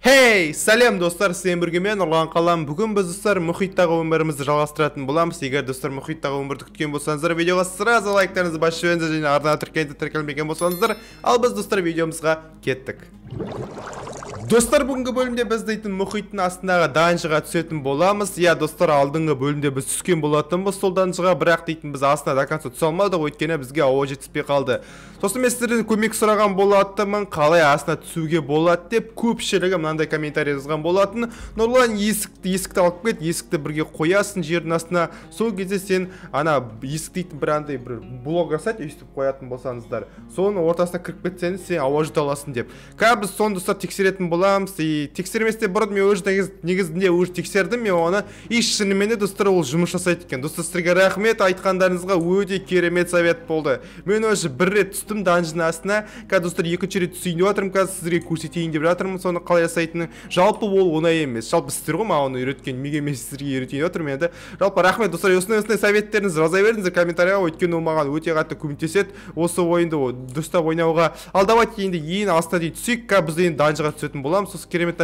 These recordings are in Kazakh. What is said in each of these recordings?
Хей, hey, сәлем достар, сен бірге мен қалам. Бүгін біз достар мұхиттағы өмірімізді жалғастыратын боламыз. Егер достар мұхиттағы өмірді күткен болсаңыздар, видеоға сразу лайктарыңызды басып жіберіңіздер және арнайы тіркелмеген болсаңыздар, ал біз достар видеомызға кеттік достар бүгінгі бөлімде біз дейтін мұхиттың астындағы данжыға түсетін боламыз иә достар алдыңғы бөлімде біз түскен болатынбыз сол данжыға бірақ дейтін біз астына до конца түсе алмадық өйткені бізге ауа жетіспей қалды сосын мен сіздерден көмек сұраған болатынмын қалай астына түсуге болады деп көпшілігі мынандай комментарий жазған болатын нұрлан есікті есікті алып кет есікті бірге қоясың жердің астына сол кезде сен ана есік дейтін бір андай бір блок жасайды өйстіп қоятын болсаңыздар соның ортасына кіріп кетсеңіз сен ауа жұта аласың деп қазір біз соны достар тексеретін боламыз и тексерместен бұрын мен уже негізінде уже тексердім мен оны и шынымен де достар ол жұмыс жасайды екен достар сіздерге рахмет айтқандарыңызға өте керемет совет болды мен уже бір рет түстім данжың астына қазір достар екінші рет түсейін деп жатырмын қазір сіздерге көрсетейін деп жатырмын соны қалай жасайтынын жалпы ол оңай емес жалпы сіздер ғой маған оны үйреткен мен сіздерге үйретейін деп жатырмын енді жалпы рахмет достар осындай осындай советтеріңізді жаза беріңіздер комментарияға өйткені ол маған өте қатты көмектеседі осы ойынды дұрыстап ойнауға ал давайте енді ең астына дейін түсейік қазір біз енді данжыға түсетін боламыз боламыз сосын керемет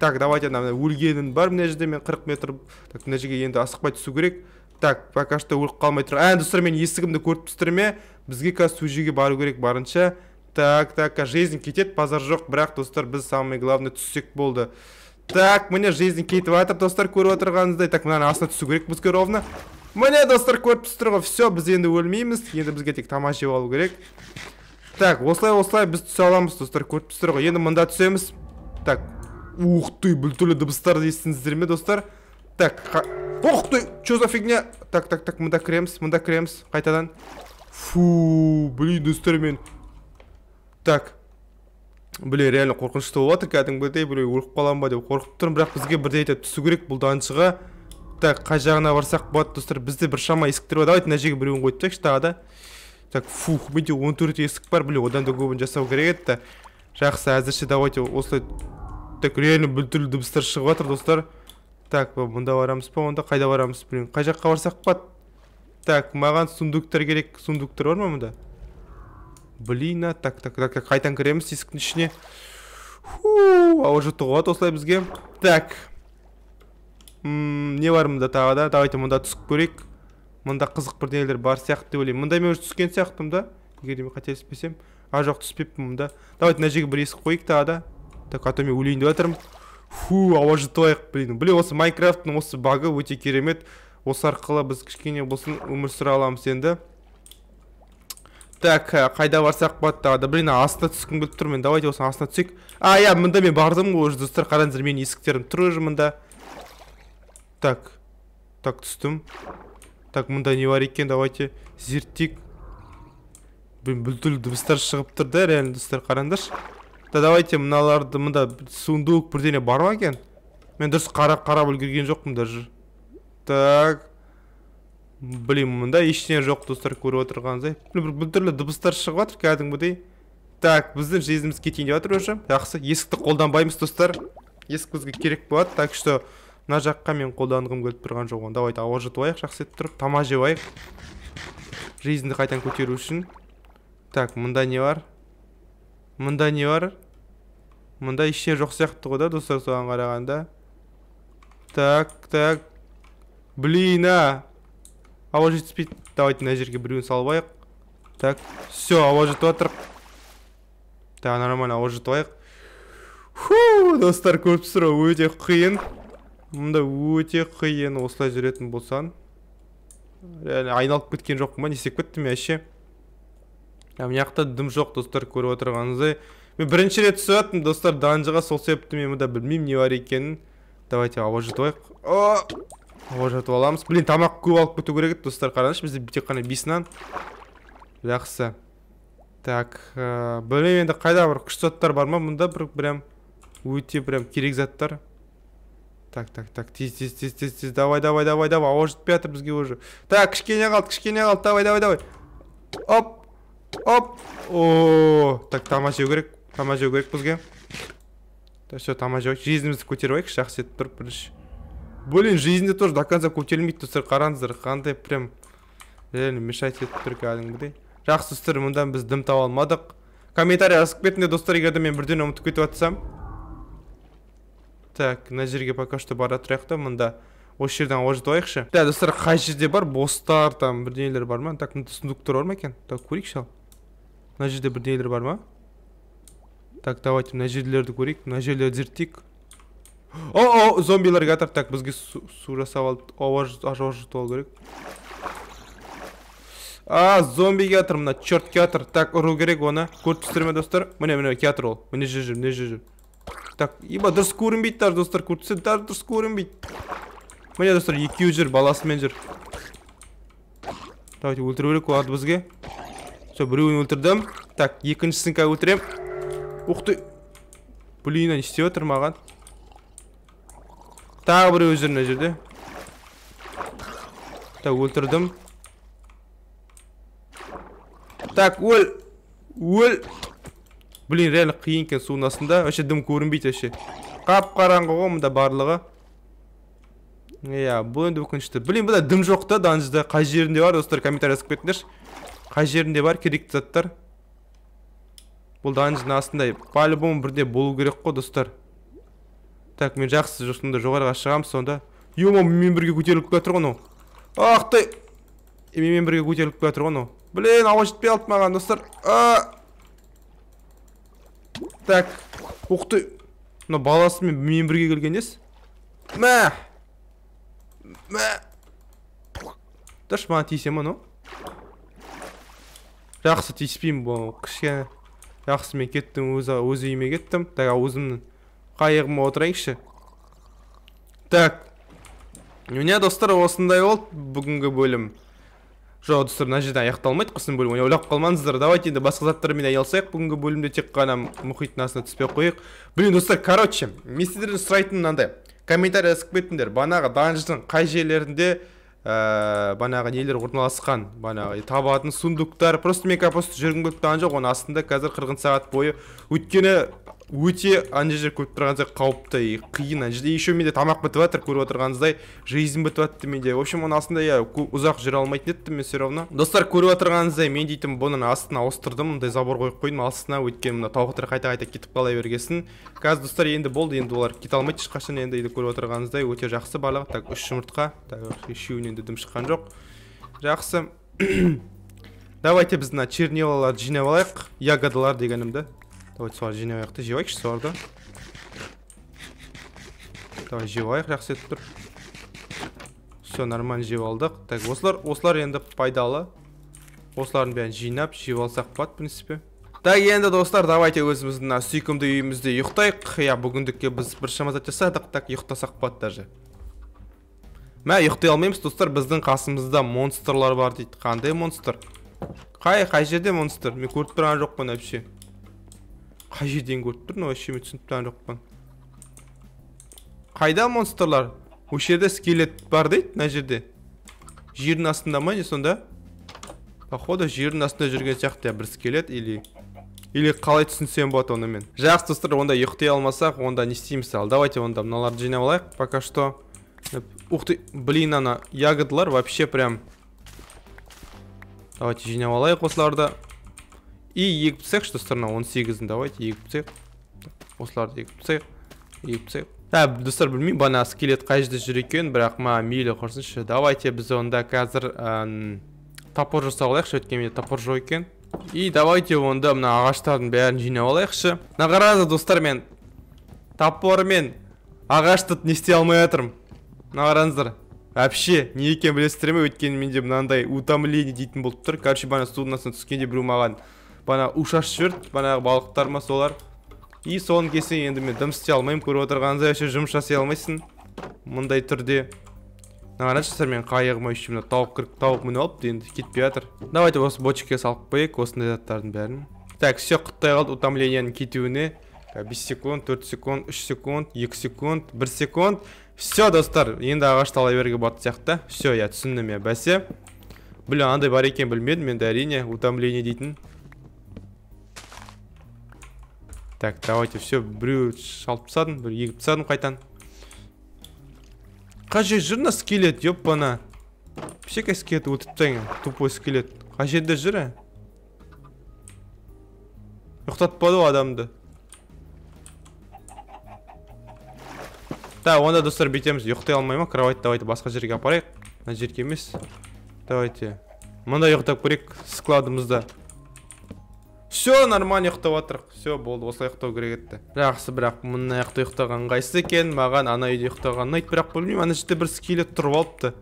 так давайте ана өлгенім бар мына жерде мен қырық метр так мына жерге енді асықпай түсу керек так пока что өліп қалмай тұр ә достар менің есігімді көріп тұрсыздар ме иә. бізге қазір сол жерге бару керек барынша так так жизнь кетеді базар жоқ бірақ достар біз самый главный түссек болды так міне жизнь кетіп жатыр достар көріп отырғаныңыздай так мынаның астына түсу бізге ровно міне достар көріп тұрсыздар ғой все біз енді өлмейміз енді бізге тек тамақ жеп алу керек так осылай осылай біз түсе аламыз достар көріп тұрсыздар ғой енді мында түсеміз так ух ты түрлі дыбыстарды естідіңіздер ме достар так ух ты че за фигня так так так мында кіреміз мында кіреміз қайтадан фу блин достар мен так біле реально қорқынышты болып жатыр кәдімгідей біреу өліп қалам ба деп қорқып тұрмын бірақ бізге бірде айтады түсу керек бұл даншыға так қай жағына барсақ болады достар бізде біршама есіктер бар давайте мына жерге біреуін қойып тастайықшы тағы да так фух менде он төрт есік бар біле одан да көбін жасау керек еді жақсы әзірше давайте осылай так реально біртүрлі дыбыстар шығып жатыр достар так мында барамыз ба онда қайда барамыз блин қай жаққа барсақ болады так маған сундуктар керек сундуктар бар ма мында блин так так так так қайтадан кіреміз есіктің ішіне ауа жұтығы болады осылай бізге так не бар мында тағы да давайте мында түсіп көрейік мында қызық бірдеңелер бар сияқты деп ойлаймын мында мен уже түскен сияқтымын да егер де мен қателеспесем а жоқ түспеппін мында давайте мына жерге бір есік қояйық тағы да так мен өлейін деп жатырмын фу ауа жұтылайық блин біле осы майнкрафттың осы багы өте керемет осы арқылы біз кішкене болсын өмір сүре аламыз енді так қайда барсақ болады тағы да блин астына түскім келіп тұр мен давайте осының астына түсейік а иә мында мен бардым ғой уже достар қараңыздар менің есіктерім тұр уже мында так так түстім так мында не бар екен давайте зерттейік блин бүлділ дыбыстар шығып тұр да реально достар қараңдаршы да давайте мыналарды мында сундук бірдеңе бар ма екен мен дұрыс қарап қарап үлгерген жоқпын даже так блин мында ештеңе жоқ достар көріп отырғаныңыздай біртүрлі дыбыстар шығып жатыр кәдімгідей так біздің жезіміз кетейін деп жатыр уже жақсы есікті қолданбаймыз достар есік бізге керек болады так что мына жаққа мен қолданғым келіп тұрған жоқ оны давайте жұтып алайық жақсы етіп тұрып тамақ жеп алайық жизньді қайтадан көтеру үшін так мында не бар мұнда не бар мұнда ештеңе жоқ сияқты ғой да достар соған қарағанда так так блин а ауа жетіспейді давайте мына жерге біреуін салып алайық так все ауа жетіп жатыр так нормально ауа жетіп алайық достар көріпсіздер ғой өте қиын мұнда өте қиын осылай жүретін болсаң реально айналып кеткен жоқпын ба не істеп кеттім мен вообще мына жақта дым жоқ достар көріп отырғаныңыздай мен бірінші рет түсіп жатырмын достар данжыға сол себепті мен мұнда білмеймін не бар екенін давайте ауа жұтып алайық ауа жұтып аламыз блин тамақ көп алып кету керек еді достар қараңызшы бізде тек қана бес нан жақсы так ә, э, білмеймін енді қайда бір күшті заттар бар ма мұнда бір прям өте прям керек заттар так так так тез тез тез тез тез давай давай давай давай ауа жұтпай жатыр бізге уже так кішкене қалды кішкене қалды давай давай давай оп оп о так тама жеу керек тама жеу керек бізге так все тама жеу жизнімізді көтеріп алайықшы жақсы етіп тұр бірінші блин жизньде тоже до конца көтерілмейді достар қараңыздар қандай прям реально мешать етіп тұр кәдімгідей жақсы достар мұндан біз дым таба алмадық комментарий жазып кетіңдер достар егер де мен бірден ұмытып кетіп жатсам так мына жерге пока что бара тұрайық та мында осы жерден ауып алайықшы так достар қай жерде бар бостар там бірдеңелер бар ма так мында сундуктар бар ма екен так көрейікші ал мына жерде бірдеңелер бар ма так давайте мына жерлерді көрейік мына жерлерді зерттейік о о зомбилар жатыр так бізге су, жасап алып ауа жұтып алу керек а зомби жатыр мына черт жатыр так ұру керек оны көріп тұрсыздар ма достар міне міне жатыр ол міне жүр жүр міне жүр жүр так еба дұрыс көрінбейді даже достар көріп даже дұрыс көрінбейді міне достар екеуі жүр баласымен жүр давайте өлтіру керек оларды бізге сол біреуін өлтірдім так екіншісін қазір өлтіремін ух ты блин не істеп жатыр маған тағы біреу жүр мына жерде так өлтірдім так өл өл блин реально қиын екен судың астында вообще дым көрінбейді вообще қап қараңғы ғой мында барлығы иә бұл енді өкінішті блин бұнда дым жоқ та данжда қай жерінде бар достар комментарий жазып кетіңдерші қай жерінде бар керекті заттар бұл данждың астында по любому бірде болу керек қой достар так мен жақсы сонда жоғарыға шығамыз сонда ема менімен бірге көтеріліп келе жатыр ғой мынау ах ты менімен бірге көтеріліп келе жатыр ғой мынау блин ауа жетпей қалды маған достар так ух ты мына баласымен менімен бірге келген несі мә мә тұршы маған тиісе ма мынау жақсы тиіспеймін бұл кішкене жақсы мен кеттім өз, өз үйіме кеттім так өзімнің қайығыма отырайыншы так міне достар осындай болды бүгінгі бөлім жоқ достар мына жерде аяқталмайды қысым бөлім ойлап қалмаңыздар давайте енді басқа заттармен айналысайық бүгінгі бөлімде тек қана мұхиттың астына түспей ақ қояйық блин достар короче мен сіздерден сұрайтыным мынандай комментарий жазып кетіңдер бағанағы данждың қай жерлерінде ә, банағы нелер орналасқан банағы табатын сундуктар просто мен просто жүргім келіп тұрған жоқ оның астында қазір қырғын сағат бойы өйткені өте ана жерде көріп тұрғаныңыздай қауіпті и қиын ана жерде еще менде тамақ бітіп жатыр көріп отырғаныңыздай жизнь бітіп жатты менде в общем оның астында я иә, ұзақ жүре алмайтын едім мен все равно достар көріп отырғаныңыздай мен дейтін бұның астына ауыстырдым мындай забор қойып қойдым астына өйткені мына тауықтар қайта қайта кетіп қала бергесін қазір достар енді болды енді олар кете алмайды ешқашан енді көріп отырғаныңыздай өте жақсы барлығы так үш жұмыртқа так үшеуінен де дым шыққан жоқ жақсы давайте біз мына чернилаларды жинап алайық ягодалар дегенімді давайте сол жинап алайық та жеп алайықшы соларды давай жеп алайық жақсы етіп тұр все нормально жеп алдық так осылар осылар енді пайдалы осылардың бәрін жинап жеп алсақ болады принципе так енді достар давайте өзіміздің сүйкімді үйімізде ұйықтайық Я иә, бүгіндікке біз біршама зат жасадық так ұйықтасақ болады даже мә ұйықтай алмаймыз достар біздің қасымызда монстрлар бар дейді қандай монстр қай қай жерде монстр мен көріп тұрған жоқпын вообще қай жерден көріп тұр вообще мен түсініп тұрған жоқпын қайда монстрлар осы жерде скелет бар дейді мына жерде жердің астында ма не сонда походу жердің астында жүрген сияқты бір скелет или или қалай түсінсем болады оны мен жақсы достар онда ұйықтай алмасақ онда не істейміз ал давайте онда мыналарды жинап алайық пока что ух ты блин ана ягодалар вообще прям давайте жинап алайық осыларды и егіп e тастайық достар мына он сегізін давайте егіп тастайық осыларды егіп тастайық егіп тастайық ә, достар білмеймін бана скелет қай жерде жүр екен бірақ ма мейлі құрсыншы давайте біз онда қазір топор жасап алайықшы өйткені менде топор жоқ екен и давайте онда мына ағаштардың бәрін жинап алайықшы мына қараңыздар достар мен топормен ағашты не істей алмай жатырмын мына қараңыздар вообще не екенін білесіздер ме өйткені менде мынандай утомление дейтін болып тұр короче бағана судың астына түскенде біреу маған бана ушаш жүрт банағы балықтар ма солар и соны кесе енді мен дым істей алмаймын көріп отырғаныңыздай вообще жұмыс жасай алмайсың мындай түрде қараңызшы мен қайығыма еще мына тауық кіріп тауық мініп алыпты енді кетпей жатыр давайте осы бочкаға салып қояйық осындай заттардың бәрін так все құттай қалды утомленияның кетуіне 5 секунд 4 секунд 3 секунд 2 секунд 1 секунд все достар енді ағаш талай беруге болатын сияқты все я түсіндім иә бәсе бля андай бар екен білмедім енді әрине утомление дейтін так давайте все брю шалып тастадым бір егіп тастадым қайтан қай жирно жүр мына скелет еппана пшека скелет вот этот тупой скелет қай жерде жүр ә ұйықтатпады ғой адамды так онда достар бүйтеміз ұйықтай ты ма кровать давайте басқа жерге апарайық мына жерге емес давайте мында ұйықтап көрейік складымызда все нормально ұйықтап жатырық все болды осылай ұйықтау керек еді жақсы бірақ мына жақта ұйықтаған ыңғайсыз екен маған ана үйде ұйықтаған ұнайды бірақ білмеймін ана жерде бір скелет тұрып алыпты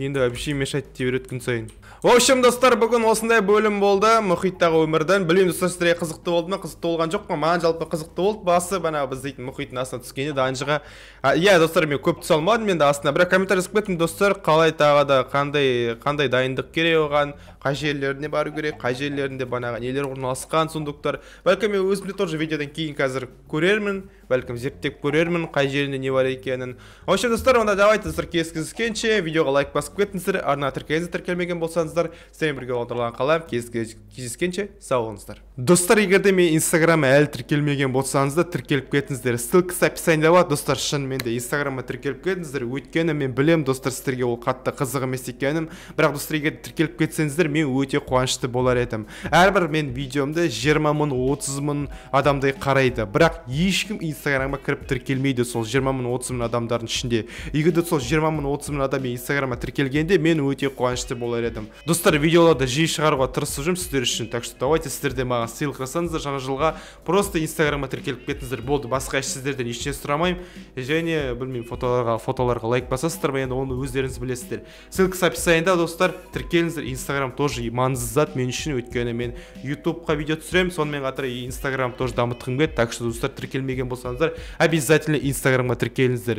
енді вообще мешать ете береді күн сайын в общем достар бүгін осындай бөлім болды мұхиттағы өмірдің білмеймін достар сіздерге қызықты болды ма қызықты болған жоқ па маған жалпы қызықты болды басы бағанағы біз дейтін мұхиттың астына түскенде еді иә достар мен көп түсе алмадым енді астына бірақ комментарий жазып кеттім достар қалай тағы да қандай қандай дайындық керек оған қай жерлеріне бару керек қай жерлерінде банаға нелер орналасқан сундуктар бәлкім мен өзім де тоже видеодан кейін қазір көрермін бәлкім зерттеп көрермін қай жерінде не бар екенін в общем достар онда давайте достар кездескенше видеоға лайк басып кетіңіздер арна тіркеліңіздер тіркелмеген болсаңыздар сіздермен бірге отырған қалам кездескенше сау болыңыздар достар егер де менің инстаграмыма әлі тіркелмеген болсаңыз да тіркеліп кетіңіздер ссылкасы описаниеда болады достар шынымен де инстаграмға тіркеліп кетіңіздер өйткені мен білем достар сіздерге ол қатты қызық емес екенін бірақ достар егер тіркеліп кетсеңіздер мен өте қуанышты болар едім әрбір мен видеомды 20 мың 30 мың адамдай қарайды бірақ ешкім инстаграмға кіріп тіркелмейді сол 20 мың 30 мың адамдардың ішінде егер де сол 20 мың 30 мың адам инстаграмға тіркелгенде мен өте қуанышты болар едім достар видеоларды жиі шығаруға тырысып жүрмін сіздер үшін так что давайте сіздер де маған сыйлық жасаңыздар жаңа жылға просто инстаграмға тіркеліп кетіңіздер болды басқа сіздерден ештеңе сұрамаймын және білмеймін фотоларға фотоларға лайк басасыздар ма енді оны өздеріңіз білесіздер ссылкасы описанияда достар тіркеліңіздер инстаграм тоже маңызды зат мен үшін өйткені мен ютубқа видео түсіремін сонымен қатар инстаграм тоже дамытқым келеді так что достар тіркелмеген болсаңыздар обязательно инстаграмға тіркеліңіздер